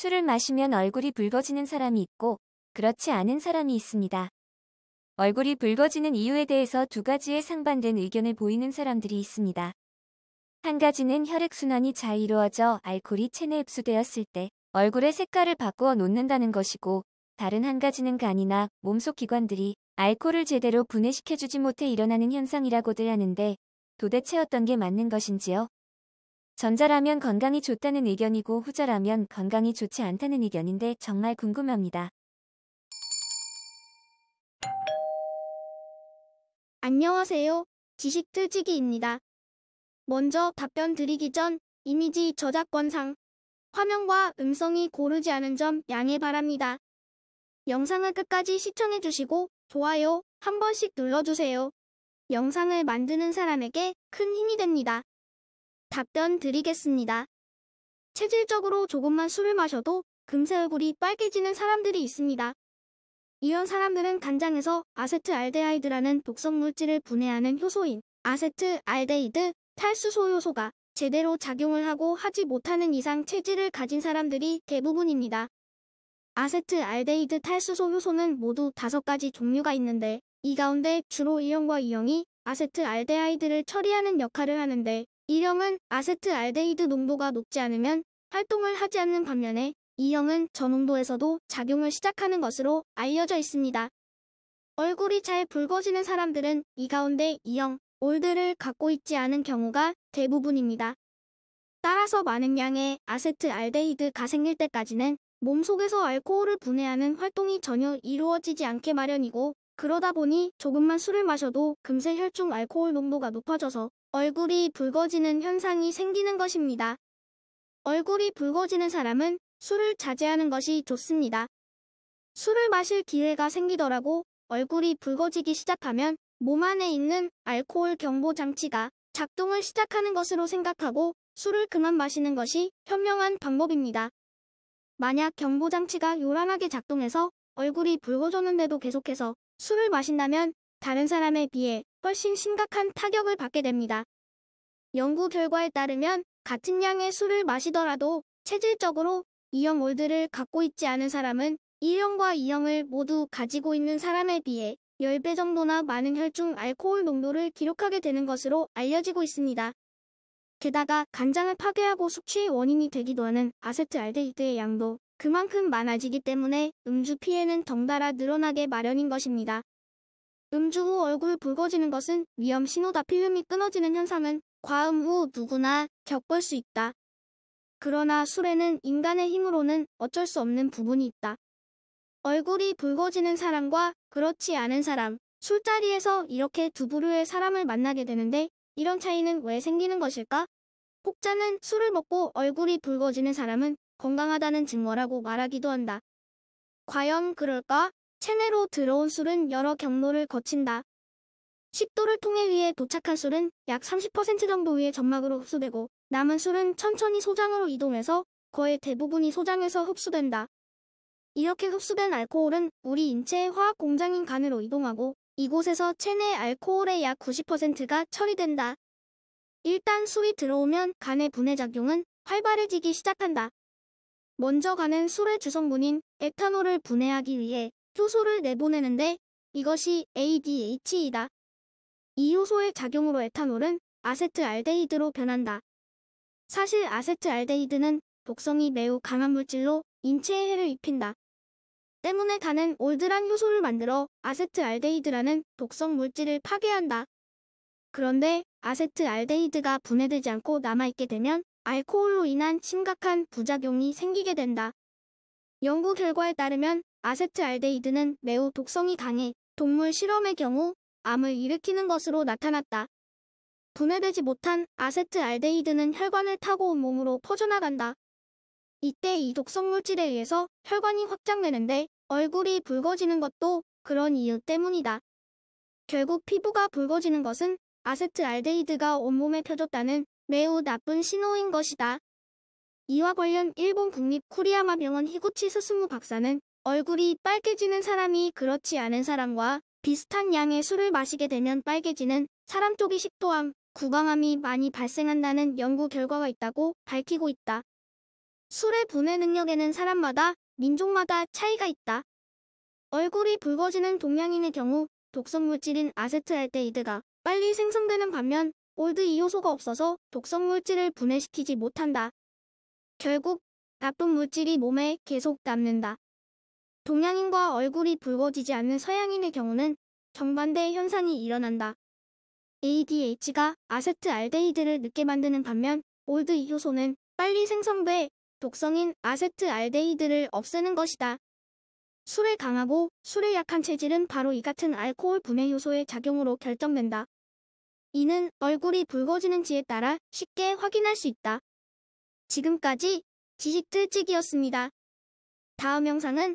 술을 마시면 얼굴이 붉어지는 사람이 있고 그렇지 않은 사람이 있습니다. 얼굴이 붉어지는 이유에 대해서 두 가지의 상반된 의견을 보이는 사람들이 있습니다. 한 가지는 혈액순환이 잘 이루어져 알코올이 체내 에 흡수되었을 때 얼굴의 색깔을 바꾸어 놓는다는 것이고 다른 한 가지는 간이나 몸속 기관들이 알코올을 제대로 분해시켜주지 못해 일어나는 현상이라고들 하는데 도대체 어떤 게 맞는 것인지요? 전자라면 건강이 좋다는 의견이고 후자라면 건강이 좋지 않다는 의견인데 정말 궁금합니다. 안녕하세요. 지식틀지기입니다 먼저 답변 드리기 전 이미지 저작권상 화면과 음성이 고르지 않은 점 양해 바랍니다. 영상을 끝까지 시청해주시고 좋아요 한 번씩 눌러주세요. 영상을 만드는 사람에게 큰 힘이 됩니다. 답변 드리겠습니다. 체질적으로 조금만 술을 마셔도 금세 얼굴이 빨개지는 사람들이 있습니다. 이런 사람들은 간장에서 아세트알데하이드라는 독성물질을 분해하는 효소인 아세트알데이드 탈수소 효소가 제대로 작용을 하고 하지 못하는 이상 체질을 가진 사람들이 대부분입니다. 아세트알데이드 탈수소 효소는 모두 5 가지 종류가 있는데 이 가운데 주로 1형과 2형이 아세트알데하이드를 처리하는 역할을 하는데 1형은 아세트 알데히드 농도가 높지 않으면 활동을 하지 않는 반면에 2형은 저농도에서도 작용을 시작하는 것으로 알려져 있습니다. 얼굴이 잘 붉어지는 사람들은 이 가운데 2형, 올드를 갖고 있지 않은 경우가 대부분입니다. 따라서 많은 양의 아세트 알데히드가 생길 때까지는 몸속에서 알코올을 분해하는 활동이 전혀 이루어지지 않게 마련이고 그러다 보니 조금만 술을 마셔도 금세 혈중 알코올 농도가 높아져서 얼굴이 붉어지는 현상이 생기는 것입니다. 얼굴이 붉어지는 사람은 술을 자제하는 것이 좋습니다. 술을 마실 기회가 생기더라고 얼굴이 붉어지기 시작하면 몸 안에 있는 알코올 경보 장치가 작동을 시작하는 것으로 생각하고 술을 그만 마시는 것이 현명한 방법입니다. 만약 경보 장치가 요란하게 작동해서 얼굴이 붉어졌는데도 계속해서 술을 마신다면 다른 사람에 비해 훨씬 심각한 타격을 받게 됩니다. 연구 결과에 따르면 같은 양의 술을 마시더라도 체질적으로 E형 올드를 갖고 있지 않은 사람은 1형과 2형을 모두 가지고 있는 사람에 비해 10배 정도나 많은 혈중 알코올 농도를 기록하게 되는 것으로 알려지고 있습니다. 게다가 간장을 파괴하고 숙취의 원인이 되기도 하는 아세트알데히드의 양도 그만큼 많아지기 때문에 음주 피해는 덩달아 늘어나게 마련인 것입니다. 음주 후 얼굴 붉어지는 것은 위험 신호다 필름이 끊어지는 현상은 과음 후 누구나 겪을 수 있다. 그러나 술에는 인간의 힘으로는 어쩔 수 없는 부분이 있다. 얼굴이 붉어지는 사람과 그렇지 않은 사람, 술자리에서 이렇게 두 부류의 사람을 만나게 되는데 이런 차이는 왜 생기는 것일까? 혹자는 술을 먹고 얼굴이 붉어지는 사람은 건강하다는 증거라고 말하기도 한다. 과연 그럴까? 체내로 들어온 술은 여러 경로를 거친다. 식도를 통해 위에 도착한 술은 약 30% 정도 위에 점막으로 흡수되고 남은 술은 천천히 소장으로 이동해서 거의 대부분이 소장에서 흡수된다. 이렇게 흡수된 알코올은 우리 인체의 화학 공장인 간으로 이동하고 이곳에서 체내 알코올의 약 90%가 처리된다. 일단 술이 들어오면 간의 분해작용은 활발해지기 시작한다. 먼저 간은 술의 주성분인 에탄올을 분해하기 위해 효소를 내보내는데 이것이 ADH이다. 이 효소의 작용으로 에탄올은 아세트알데히드로 변한다. 사실 아세트알데히드는 독성이 매우 강한 물질로 인체에 해를 입힌다. 때문에 간은 올드란 효소를 만들어 아세트알데히드라는 독성 물질을 파괴한다. 그런데 아세트알데히드가 분해되지 않고 남아있게 되면 알코올로 인한 심각한 부작용이 생기게 된다. 연구 결과에 따르면 아세트알데히드는 매우 독성이 강해 동물 실험의 경우 암을 일으키는 것으로 나타났다. 분해되지 못한 아세트알데히드는 혈관을 타고 온몸으로 퍼져나간다. 이때 이 독성 물질에 의해서 혈관이 확장되는데 얼굴이 붉어지는 것도 그런 이유 때문이다. 결국 피부가 붉어지는 것은 아세트알데히드가 온몸에 펴졌다는 매우 나쁜 신호인 것이다. 이와 관련 일본 국립 쿠리야마병원 히구치 스스무 박사는 얼굴이 빨개지는 사람이 그렇지 않은 사람과 비슷한 양의 술을 마시게 되면 빨개지는 사람 쪽이 식도암, 구강암이 많이 발생한다는 연구 결과가 있다고 밝히고 있다. 술의 분해 능력에는 사람마다 민족마다 차이가 있다. 얼굴이 붉어지는 동양인의 경우 독성 물질인 아세트알데히드가 빨리 생성되는 반면 올드 이효소가 없어서 독성 물질을 분해시키지 못한다. 결국 나쁜 물질이 몸에 계속 남는다. 동양인과 얼굴이 붉어지지 않는 서양인의 경우는 정반대의 현상이 일어난다. ADH가 아세트알데히드를 늦게 만드는 반면 올드 이효소는 빨리 생성돼 독성인 아세트알데히드를 없애는 것이다. 술에 강하고 술에 약한 체질은 바로 이 같은 알코올 분해 효소의 작용으로 결정된다. 이는 얼굴이 붉어지는지에 따라 쉽게 확인할 수 있다. 지금까지 지식들찍이었습니다 다음 영상은